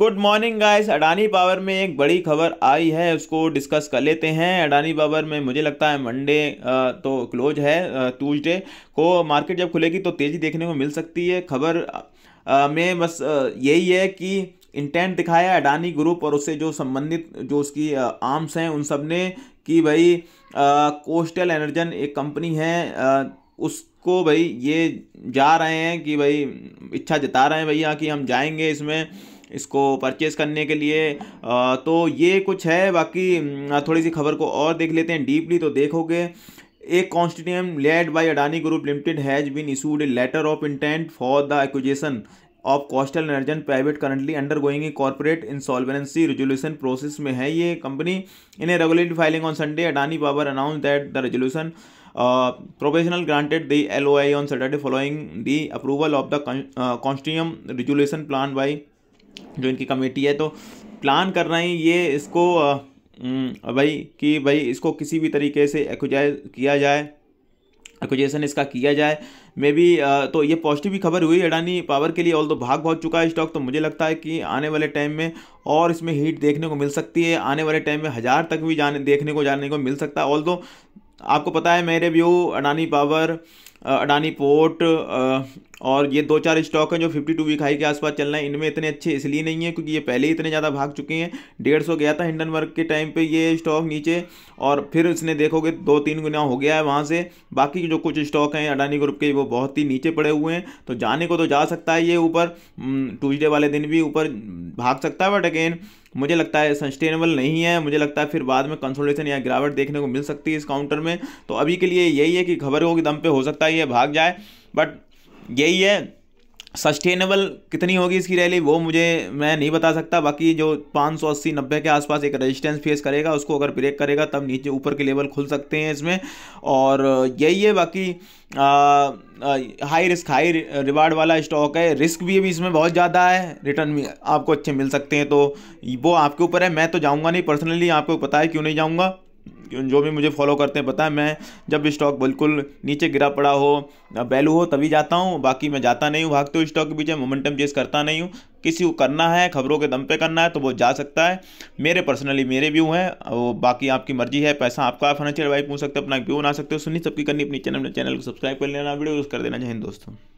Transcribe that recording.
good morning guys Adani power में एक बड़ी खबर आई है उसको डिस्कस कर लेते हैं अडानी पावर में मुझे लगता है मंडे तो क्लोज है ट्यूजडे को मार्केट जब खुलेगी तो तेज़ी देखने को मिल सकती है खबर में बस यही है कि इंटेंट दिखाया अडानी ग्रुप और उससे जो संबंधित जो उसकी आर्म्स हैं उन सब ने कि भाई कोस्टल एनर्जन एक कंपनी है उस उसको भाई ये जा रहे हैं कि भाई इच्छा जता रहे हैं भैया कि हम जाएंगे इसमें इसको परचेज़ करने के लिए तो ये कुछ है बाकी थोड़ी सी खबर को और देख लेते हैं डीपली तो देखोगे एक consortium led by Adani group limited has been issued a letter of intent for the acquisition of coastal energen private currently undergoing corporate insolvency resolution process में है ये कंपनी in a regulatory filing on Sunday Adani power announce that the resolution professional granted the L O I on Saturday following the approval of the consortium resolution plan by जो इनकी committee है तो plan कर रहे हैं ये इसको भाई कि भाई इसको किसी भी तरीके से एक्जाइज किया जाए एक्जेशन इसका किया जाए मे बी तो ये पॉजिटिव भी खबर हुई अडानी पावर के लिए ऑल तो भाग बहुत चुका है स्टॉक तो मुझे लगता है कि आने वाले टाइम में और इसमें हीट देखने को मिल सकती है आने वाले टाइम में हज़ार तक भी जाने देखने को जाने को मिल सकता है ऑल तो आपको पता है मेरे view Adani power Adani port और ये दो चार स्टॉक हैं जो 52 वीक हाई के आसपास चल रहे हैं इनमें इतने अच्छे इसलिए नहीं है क्योंकि ये पहले ही इतने ज़्यादा भाग चुके हैं डेढ़ सौ गया था हिंडनबर्ग के टाइम पे ये स्टॉक नीचे और फिर इसने देखोगे दो तीन गुना हो गया है वहाँ से बाकी जो कुछ स्टॉक हैं अडानी ग्रुप के वो बहुत ही नीचे पड़े हुए हैं तो जाने को तो जा सकता है ये ऊपर ट्यूजडे वाले दिन भी ऊपर भाग सकता है बट अगेन मुझे लगता है सस्टेनेबल नहीं है मुझे लगता है फिर बाद में कंसोलेशन या गिरावट देखने को मिल सकती है इस काउंटर में तो अभी के लिए यही है कि खबरों होगी दम पे हो सकता है चाहिए भाग जाए बट यही है सस्टेनेबल कितनी होगी इसकी रैली वो मुझे मैं नहीं बता सकता बाकी जो पाँच सौ अस्सी नब्बे के आसपास एक रेजिस्टेंस फेस करेगा उसको अगर ब्रेक करेगा तब नीचे ऊपर के लेवल खुल सकते हैं इसमें और यही है बाकी आ, आ, हाई रिस्क हाई रिवार्ड वाला स्टॉक है रिस्क भी अभी इसमें बहुत ज़्यादा है रिटर्न भी आपको अच्छे मिल सकते हैं तो वो आपके ऊपर है मैं तो जाऊँगा नहीं पर्सनली आपको पता है क्यों नहीं जाऊँगा जो भी मुझे फॉलो करते हैं पता है मैं जब स्टॉक बिल्कुल नीचे गिरा पड़ा हो वैल्यू हो तभी जाता हूँ बाकी मैं जाता नहीं हूँ भागते हुए स्टॉक के पीछे मोमेंटम चेस करता नहीं हूँ किसी को करना है खबरों के दम पे करना है तो वो जा सकता है मेरे पर्सनली मेरे व्यू हैं वो बाकी आपकी मर्जी है पैसा आपका फाइनेंशियल वाइफ पूछ सकते हो अपना व्यू बना सकते हो सुनी सबकी करनी अपनी चैनल चैनल को सब्सक्राइब कर लेना वीडियो यूज़ कर देना चाहिए दोस्तों